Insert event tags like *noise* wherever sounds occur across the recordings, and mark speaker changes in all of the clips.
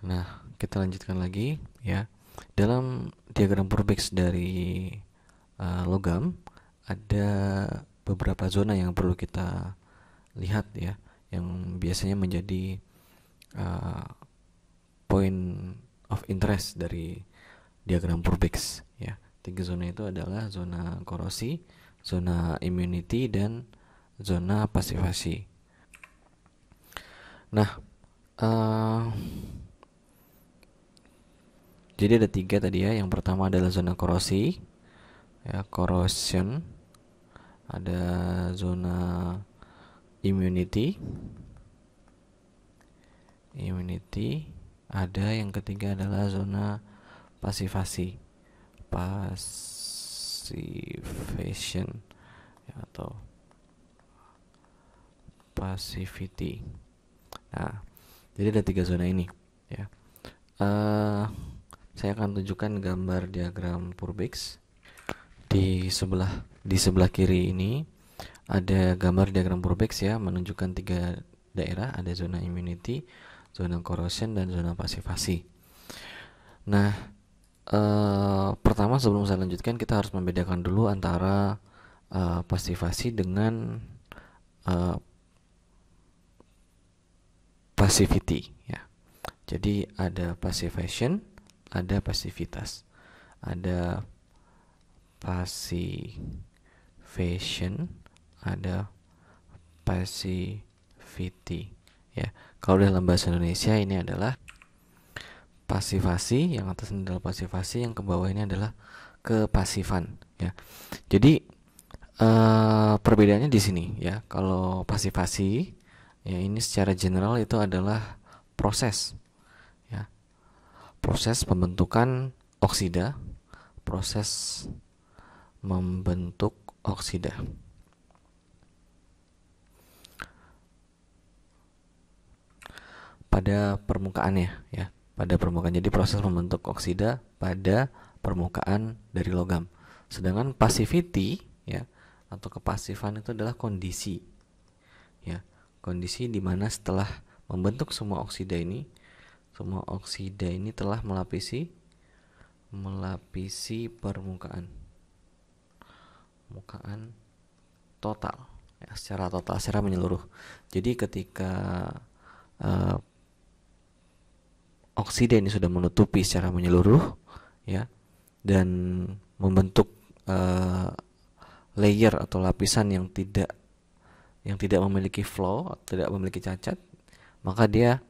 Speaker 1: Nah, kita lanjutkan lagi ya. Dalam diagram Purbex dari uh, logam ada beberapa zona yang perlu kita lihat ya, yang biasanya menjadi uh, point of interest dari diagram Purbex ya. Tiga zona itu adalah zona korosi, zona immunity dan zona pasifasi Nah, uh, jadi ada tiga tadi ya. Yang pertama adalah zona korosi, ya corrosion. Ada zona immunity, immunity. Ada yang ketiga adalah zona pasifasi, passivation ya, atau passivity. Nah, jadi ada tiga zona ini, ya. Uh, saya akan tunjukkan gambar diagram Purbex di sebelah di sebelah kiri ini ada gambar diagram Purbex ya menunjukkan tiga daerah ada zona immunity zona corrosion dan zona pasifasi. nah eh, pertama sebelum saya lanjutkan kita harus membedakan dulu antara eh, pasifasi dengan eh, passivity ya. Jadi ada passivation ada pasifitas, ada passivation ada passivity ya kalau dalam bahasa Indonesia ini adalah pasifasi yang atas ini adalah pasifasi yang ke bawah ini adalah kepasifan ya jadi eh, perbedaannya di sini ya kalau pasifasi, ya ini secara general itu adalah proses proses pembentukan oksida, proses membentuk oksida. Pada permukaan ya, pada permukaan. Jadi proses membentuk oksida pada permukaan dari logam. Sedangkan passivity ya atau kepasifan itu adalah kondisi. Ya, kondisi di mana setelah membentuk semua oksida ini semua oksida ini telah melapisi melapisi permukaan permukaan total ya, secara total secara menyeluruh. Jadi ketika uh, oksida ini sudah menutupi secara menyeluruh ya dan membentuk uh, layer atau lapisan yang tidak yang tidak memiliki flow, tidak memiliki cacat, maka dia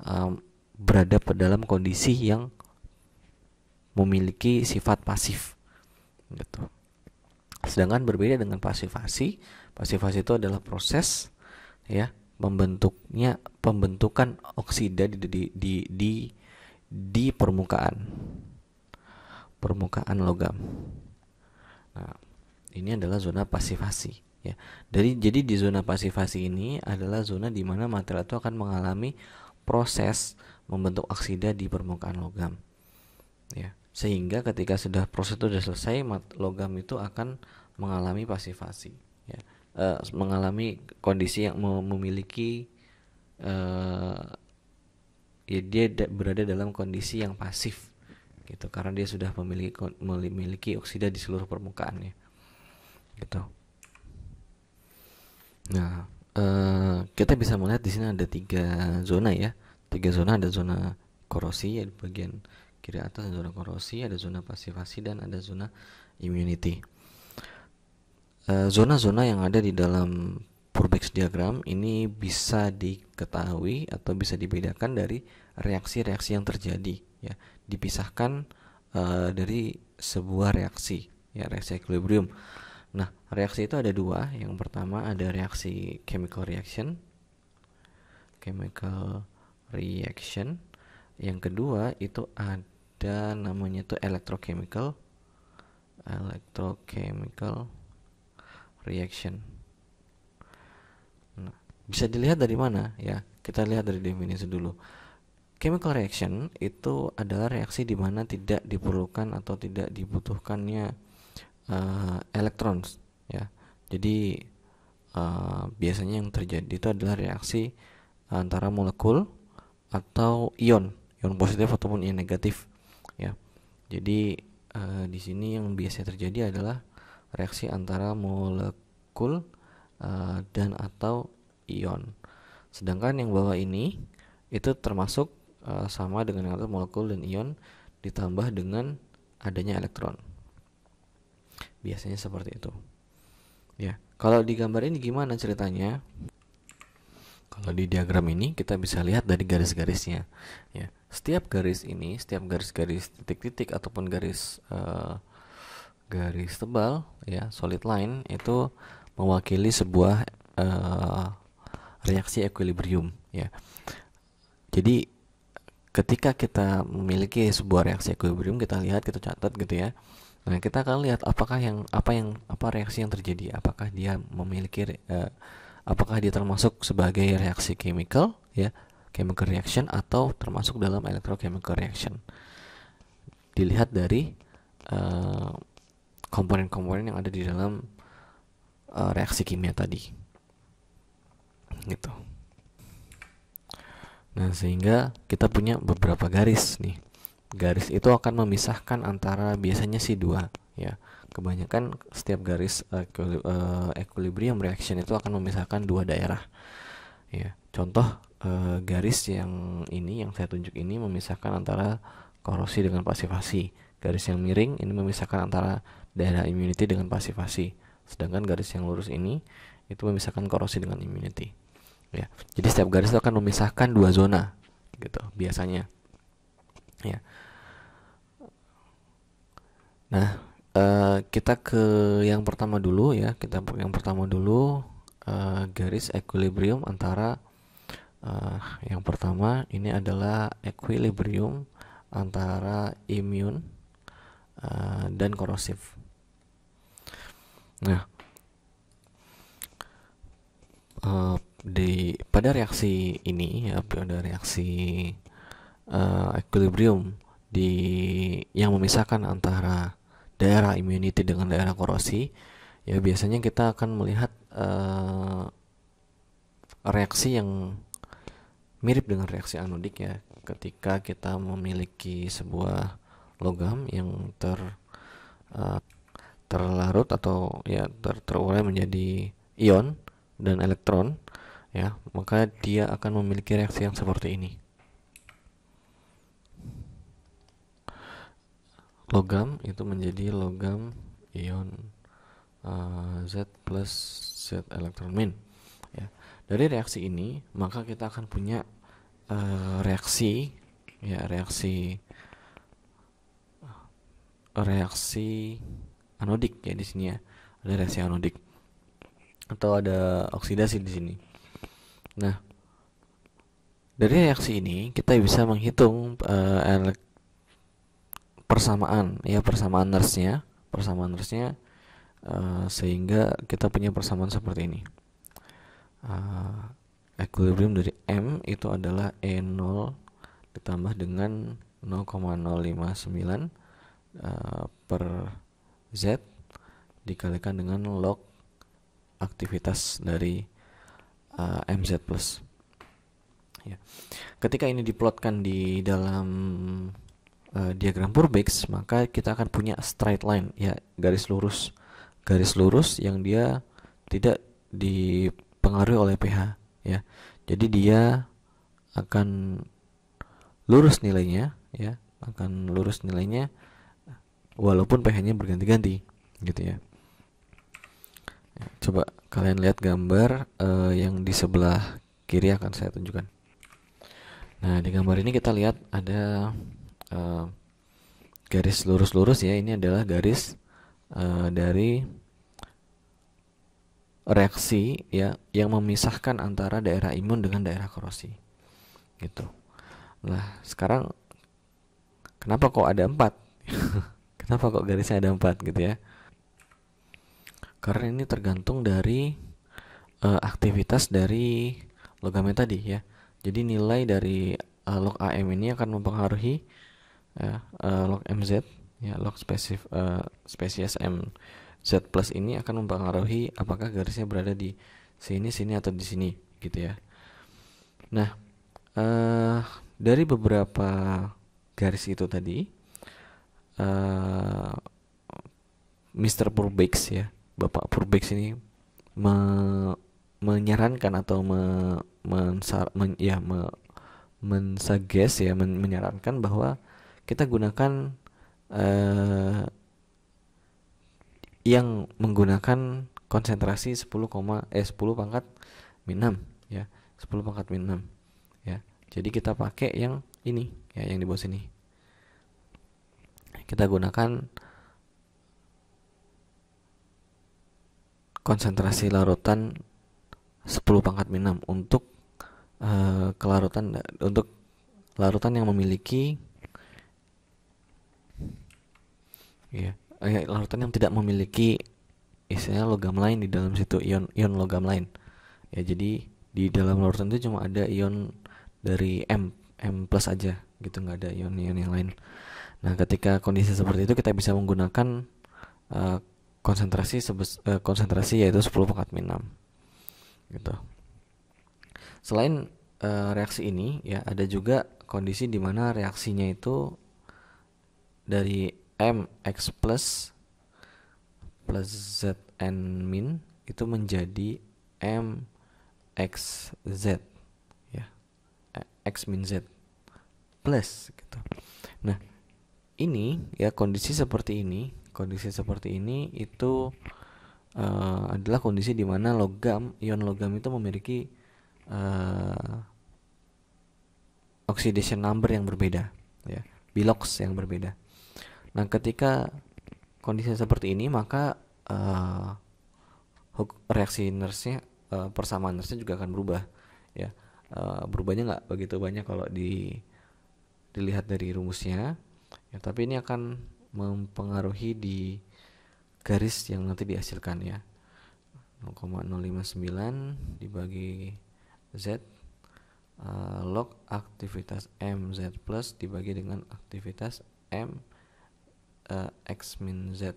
Speaker 1: um, berada pada dalam kondisi yang memiliki sifat pasif gitu. Sedangkan berbeda dengan pasifasi, pasifasi itu adalah proses ya membentuknya pembentukan oksida di di di di, di permukaan permukaan logam. Nah, ini adalah zona pasifasi ya. Dari jadi di zona pasifasi ini adalah zona di mana material itu akan mengalami proses membentuk oksida di permukaan logam ya sehingga ketika sudah proses itu sudah selesai logam itu akan mengalami pasifasi ya e, mengalami kondisi yang memiliki e, ya dia berada dalam kondisi yang pasif gitu karena dia sudah memiliki memiliki oksida di seluruh permukaannya gitu nah e, kita bisa melihat di sini ada tiga zona ya tiga zona ada zona korosi ya di bagian kiri atas ada zona korosi ada zona pasifasi dan ada zona immunity eh, zona-zona yang ada di dalam Purbex diagram ini bisa diketahui atau bisa dibedakan dari reaksi-reaksi yang terjadi ya dipisahkan uh, dari sebuah reaksi ya reaksi equilibrium nah reaksi itu ada dua yang pertama ada reaksi chemical reaction chemical reaction yang kedua itu ada namanya itu electrochemical electrochemical reaction nah, bisa dilihat dari mana ya kita lihat dari definisi dulu chemical reaction itu adalah reaksi di mana tidak diperlukan atau tidak dibutuhkannya uh, eh, elektron ya jadi uh, biasanya yang terjadi itu adalah reaksi antara molekul atau ion ion positif ataupun ion negatif ya jadi uh, di sini yang biasa terjadi adalah reaksi antara molekul uh, dan atau ion sedangkan yang bawah ini itu termasuk uh, sama dengan yang atas molekul dan ion ditambah dengan adanya elektron biasanya seperti itu ya kalau di gambar ini gimana ceritanya kalau di diagram ini kita bisa lihat dari garis-garisnya. Ya, setiap garis ini, setiap garis-garis titik-titik ataupun garis uh, garis tebal, ya solid line itu mewakili sebuah uh, reaksi equilibrium. Ya, jadi ketika kita memiliki sebuah reaksi equilibrium, kita lihat, kita catat gitu ya. Nah, kita akan lihat apakah yang apa yang apa reaksi yang terjadi, apakah dia memiliki uh, apakah dia termasuk sebagai reaksi chemical ya chemical reaction atau termasuk dalam electrochemical reaction dilihat dari komponen eh, komponen-komponen yang ada di dalam uh, reaksi kimia tadi gitu nah sehingga kita punya beberapa garis nih garis itu akan memisahkan antara biasanya si dua ya kebanyakan setiap garis eh, eh, equilibrium reaction itu akan memisahkan dua daerah ya contoh eh, garis yang ini yang saya tunjuk ini memisahkan antara korosi dengan pasifasi. garis yang miring ini memisahkan antara daerah immunity dengan pasifasi. sedangkan garis yang lurus ini itu memisahkan korosi dengan immunity ya jadi setiap garis itu akan memisahkan dua zona gitu biasanya ya nah Eh, kita ke yang pertama dulu ya kita yang pertama dulu uh, garis equilibrium antara uh, yang pertama ini adalah equilibrium antara imun uh, dan korosif nah uh, di pada reaksi ini ya pada reaksi uh, equilibrium di yang memisahkan antara daerah immunity dengan daerah korosi, ya biasanya kita akan melihat uh, reaksi yang mirip dengan reaksi anodik ya ketika kita memiliki sebuah logam yang ter uh, terlarut atau ya ter terurai menjadi ion dan elektron ya maka dia akan memiliki reaksi yang seperti ini logam itu menjadi logam ion uh, Z plus Z elektron min ya. Dari reaksi ini maka kita akan punya uh, reaksi ya reaksi reaksi anodik ya di sini ya ada reaksi anodik atau ada oksidasi di sini. Nah, dari reaksi ini kita bisa menghitung uh, elek persamaan ya persamaan nurse-nya persamaan nurse-nya uh, sehingga kita punya persamaan seperti ini uh, equilibrium dari M itu adalah E0 ditambah dengan 0,059 uh, eh, per Z dikalikan dengan log aktivitas dari uh, MZ plus ya. ketika ini diplotkan di dalam Eh, diagram Purbex maka kita akan punya straight line ya garis lurus garis lurus yang dia tidak dipengaruhi oleh pH ya jadi dia akan lurus nilainya ya akan lurus nilainya walaupun pH-nya berganti-ganti gitu ya. ya coba kalian lihat gambar uh, yang di sebelah kiri akan saya tunjukkan nah di gambar ini kita lihat ada uh, garis lurus-lurus ya ini adalah garis uh, dari reaksi ya yang memisahkan antara daerah imun dengan daerah korosi gitu lah sekarang kenapa kok ada empat *laughs* kenapa kok garisnya ada empat gitu ya karena ini tergantung dari uh, aktivitas dari logamnya tadi ya jadi nilai dari uh, log AM ini akan mempengaruhi ya, uh, log mz ya log spesif, uh, spesies m z plus ini akan mempengaruhi apakah garisnya berada di sini sini atau di sini gitu ya nah uh, dari beberapa garis itu tadi uh, Mr. Purbex ya Bapak Purbex ini me menyarankan atau me mensar men ya me mensages ya men menyarankan bahwa kita gunakan uh, yang menggunakan konsentrasi 10, eh 10 pangkat min 6 ya 10 pangkat min 6 ya jadi kita pakai yang ini ya yang di bawah sini kita gunakan konsentrasi larutan 10 pangkat min 6 untuk uh, kelarutan untuk larutan yang memiliki ya eh, larutan yang tidak memiliki istilahnya logam lain di dalam situ ion ion logam lain ya jadi di dalam larutan itu cuma ada ion dari m m plus aja gitu nggak ada ion-ion yang lain nah ketika kondisi seperti itu kita bisa menggunakan uh, konsentrasi sebes uh, konsentrasi yaitu 10 pangkat min 6 gitu selain uh, reaksi ini ya ada juga kondisi di mana reaksinya itu dari m x plus plus z zn min itu menjadi m x z ya x min z plus gitu nah ini ya kondisi seperti ini kondisi seperti ini itu uh, adalah kondisi di mana logam ion logam itu memiliki uh, oxidation number yang berbeda ya bilox yang berbeda Nah, ketika kondisi seperti ini maka uh, reaksi nurse-nya uh, persamaan nurse-nya juga akan berubah ya. Uh, berubahnya nggak begitu banyak kalau di dilihat dari rumusnya ya tapi ini akan mempengaruhi di garis yang nanti dihasilkan ya 0,059 dibagi Z uh, log aktivitas MZ plus dibagi dengan aktivitas M uh, eh, x min z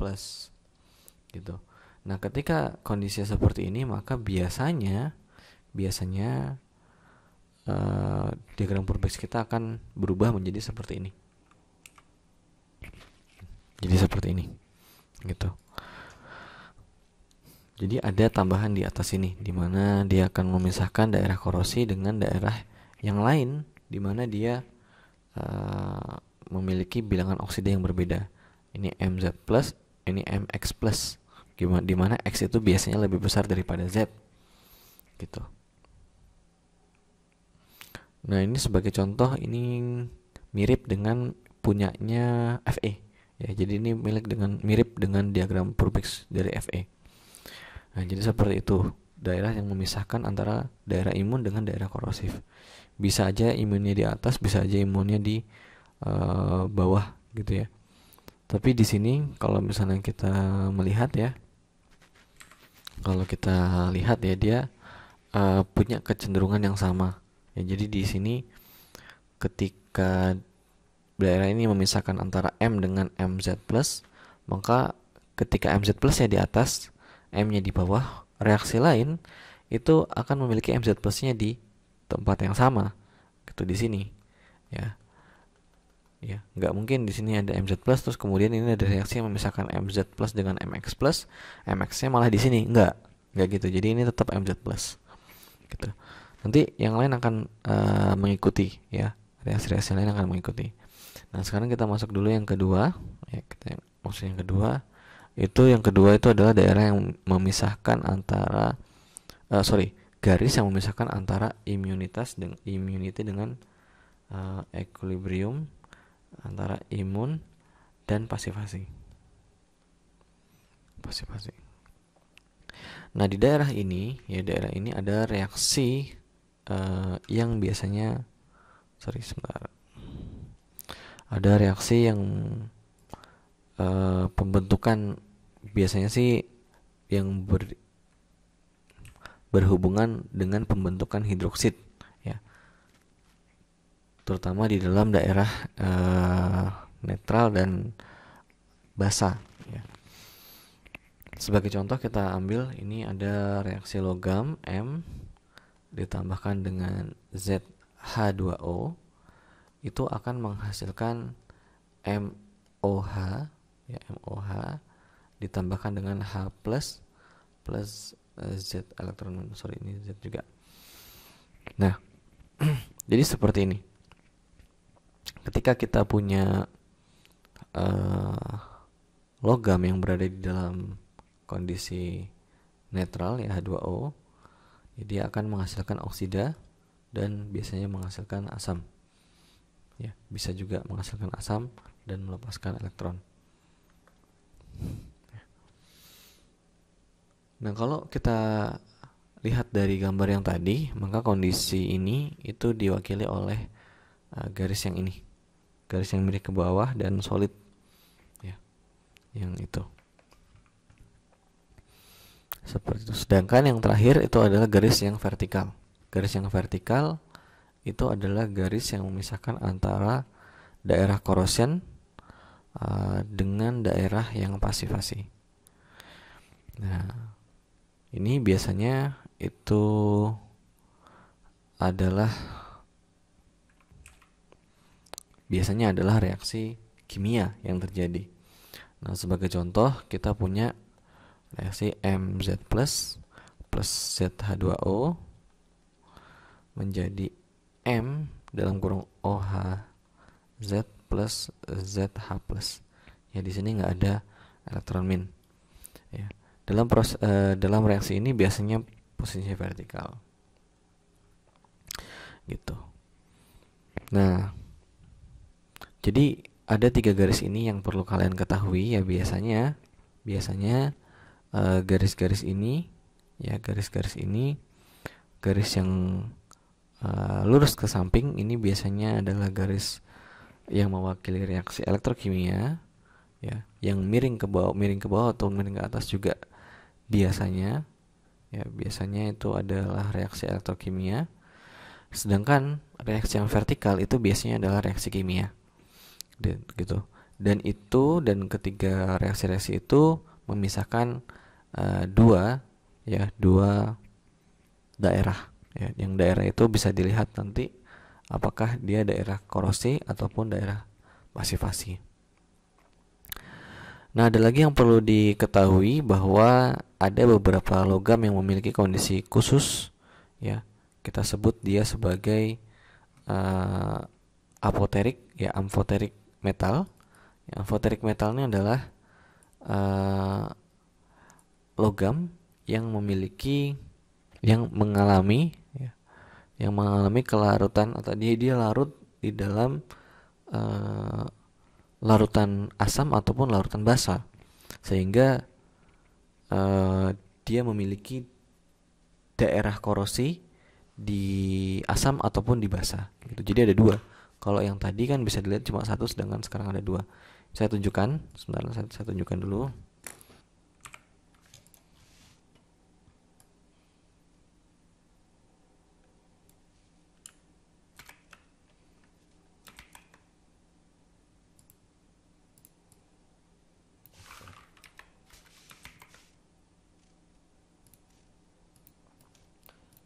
Speaker 1: plus gitu. Nah, ketika kondisi seperti ini maka biasanya biasanya uh, diagram Purbex kita akan berubah menjadi seperti ini. Jadi seperti ini. Gitu. Jadi ada tambahan di atas ini di mana dia akan memisahkan daerah korosi dengan daerah yang lain di mana dia eh, memiliki bilangan oksida yang berbeda. Ini MZ+, plus, ini MX+. Plus. Gimana dimana X itu biasanya lebih besar daripada Z. Gitu. Nah, ini sebagai contoh ini mirip dengan punyanya FE. Ya, jadi ini milik dengan mirip dengan diagram Purbex dari FE. Nah, jadi seperti itu daerah yang memisahkan antara daerah imun dengan daerah korosif. Bisa aja imunnya di atas, bisa aja imunnya di Eh, bawah gitu ya tapi di sini kalau misalnya kita melihat ya kalau kita lihat ya dia uh, punya kecenderungan yang sama ya jadi di sini ketika daerah ini memisahkan antara M dengan MZ plus maka ketika MZ plusnya di atas M-nya di bawah reaksi lain itu akan memiliki MZ plusnya di tempat yang sama gitu di sini ya ya nggak mungkin di sini ada mz plus terus kemudian ini ada reaksi yang memisahkan mz plus dengan mx plus mx nya malah di sini nggak nggak gitu jadi ini tetap mz plus gitu nanti yang lain akan uh, mengikuti ya reaksi-reaksi lain akan mengikuti nah sekarang kita masuk dulu yang kedua ya kita maksudnya yang kedua itu yang kedua itu adalah daerah yang memisahkan antara uh, sorry garis yang memisahkan antara imunitas dengan immunity dengan uh, equilibrium antara imun dan pasifasi. Pasifasi. Nah, di daerah ini, ya daerah ini ada reaksi uh, yang biasanya sorry sebentar. Ada reaksi yang uh, pembentukan biasanya sih yang ber, berhubungan dengan pembentukan hidroksid terutama di dalam daerah e, netral dan basah. Ya. Sebagai contoh kita ambil ini ada reaksi logam M ditambahkan dengan ZH2O itu akan menghasilkan MOH ya MOH ditambahkan dengan H plus plus eh, Z elektron sorry ini Z juga. Nah, *clears throat* jadi seperti ini ketika kita punya uh, logam yang berada di dalam kondisi netral ya H2O ya, dia akan menghasilkan oksida dan biasanya menghasilkan asam ya bisa juga menghasilkan asam dan melepaskan elektron nah kalau kita lihat dari gambar yang tadi maka kondisi ini itu diwakili oleh Eh, garis yang ini garis yang mirip ke bawah dan solid ya yang itu seperti itu sedangkan yang terakhir itu adalah garis yang vertikal garis yang vertikal itu adalah garis yang memisahkan antara daerah korosen uh, dengan daerah yang pasifasi nah ini biasanya itu adalah biasanya adalah reaksi kimia yang terjadi. Nah, sebagai contoh kita punya reaksi MZ plus plus ZH2O menjadi M dalam kurung OH Z plus ZH plus. Ya di sini nggak ada elektron min. Ya. Dalam proses eh, dalam reaksi ini biasanya posisinya vertikal. Gitu. Nah, jadi ada tiga garis ini yang perlu kalian ketahui ya biasanya biasanya eh, garis-garis uh, ini ya garis-garis ini garis yang uh, lurus ke samping ini biasanya adalah garis yang mewakili reaksi elektrokimia ya yang miring ke bawah miring ke bawah atau miring ke atas juga biasanya ya biasanya itu adalah reaksi elektrokimia sedangkan reaksi yang vertikal itu biasanya adalah reaksi kimia dan gitu dan itu dan ketiga reaksi-reaksi itu memisahkan uh, dua ya dua daerah ya yang daerah itu bisa dilihat nanti apakah dia daerah korosi ataupun daerah pasifasi nah ada lagi yang perlu diketahui bahwa ada beberapa logam yang memiliki kondisi khusus ya kita sebut dia sebagai uh, apoterik ya amfoterik metal. Ya, metal ini adalah uh, logam yang memiliki yang mengalami ya, yang mengalami kelarutan atau dia dia larut di dalam uh, larutan asam ataupun larutan basa sehingga uh, dia memiliki daerah korosi di asam ataupun di basa gitu. Jadi ada dua kalau yang tadi kan bisa dilihat cuma satu sedangkan sekarang ada dua. Saya tunjukkan, sebentar saya, saya tunjukkan dulu.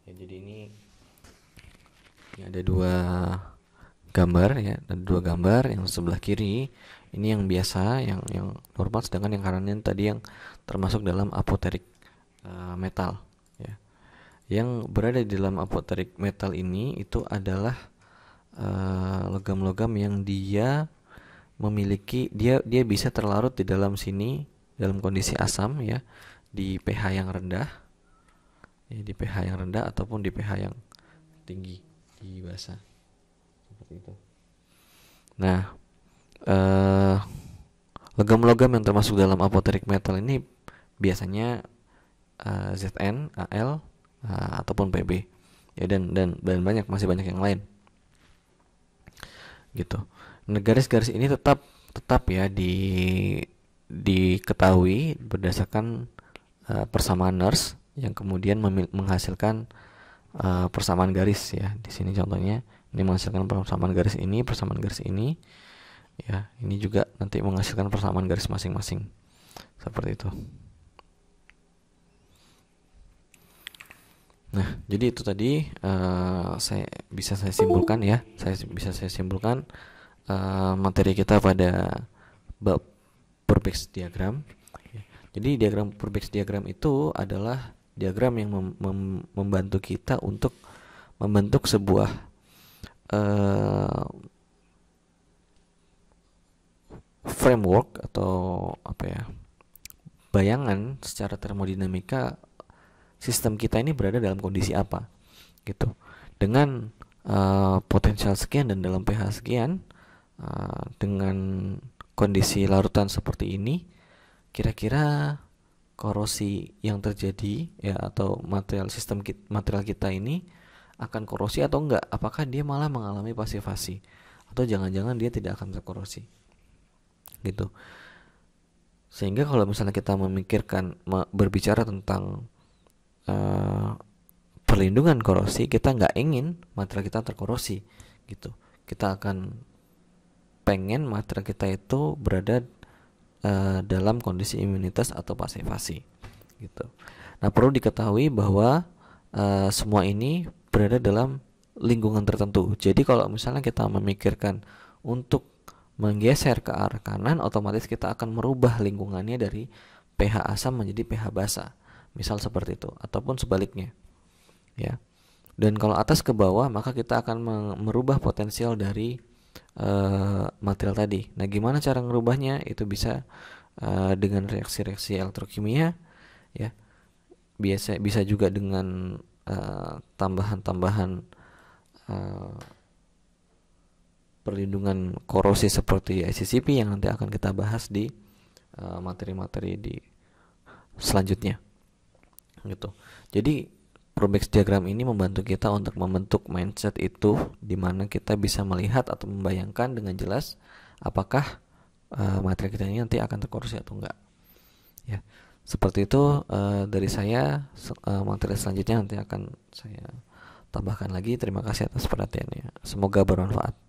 Speaker 1: Ya, jadi ini ini ada dua gambar ya ada dua gambar yang sebelah kiri ini yang biasa yang yang normal sedangkan yang kanannya tadi yang termasuk dalam apoterik uh, metal ya yang berada di dalam apoterik metal ini itu adalah eh, logam-logam uh, yang dia memiliki dia dia bisa terlarut di dalam sini dalam kondisi asam ya di pH yang rendah ya, di pH yang rendah ataupun di pH yang tinggi di basah seperti itu nah eh, logam-logam yang termasuk dalam apoteric metal ini biasanya eh, ZN, AL eh, ataupun PB ya dan dan dan banyak masih banyak yang lain gitu garis-garis ini tetap tetap ya di diketahui berdasarkan uh, persamaan nurse yang kemudian menghasilkan uh, persamaan garis ya di sini contohnya ini menghasilkan persamaan garis ini persamaan garis ini ya ini juga nanti menghasilkan persamaan garis masing-masing seperti itu nah jadi itu tadi uh, saya bisa saya simpulkan ya saya bisa saya simpulkan uh, materi kita pada bab Purbex diagram jadi diagram Purbex diagram itu adalah diagram yang mem mem membantu kita untuk membentuk sebuah uh, framework atau apa ya bayangan secara termodinamika sistem kita ini berada dalam kondisi apa gitu dengan uh, potensial sekian dan dalam pH sekian uh, dengan kondisi larutan seperti ini kira-kira korosi yang terjadi ya atau material sistem kita, material kita ini akan korosi atau enggak apakah dia malah mengalami pasifasi? atau jangan-jangan dia tidak akan terkorosi gitu sehingga kalau misalnya kita memikirkan berbicara tentang uh, perlindungan korosi kita nggak ingin material kita terkorosi gitu kita akan pengen material kita itu berada uh, dalam kondisi imunitas atau pasifasi. gitu nah perlu diketahui bahwa uh, semua ini berada dalam lingkungan tertentu. Jadi kalau misalnya kita memikirkan untuk menggeser ke arah kanan, otomatis kita akan merubah lingkungannya dari pH asam menjadi pH basa. Misal seperti itu ataupun sebaliknya. Ya. Dan kalau atas ke bawah, maka kita akan merubah potensial dari uh, material tadi. Nah, gimana cara merubahnya? Itu bisa uh, dengan reaksi-reaksi elektrokimia ya. Biasa bisa juga dengan Eh, tambahan-tambahan uh, perlindungan korosi seperti ICCP yang nanti akan kita bahas di eh, materi-materi uh, di selanjutnya gitu. Jadi Rubex diagram ini membantu kita untuk membentuk mindset itu di mana kita bisa melihat atau membayangkan dengan jelas apakah uh, materi kita ini nanti akan terkorosi atau enggak. Ya. Seperti itu uh, dari saya uh, materi selanjutnya nanti akan saya tambahkan lagi. Terima kasih atas perhatiannya. Semoga bermanfaat.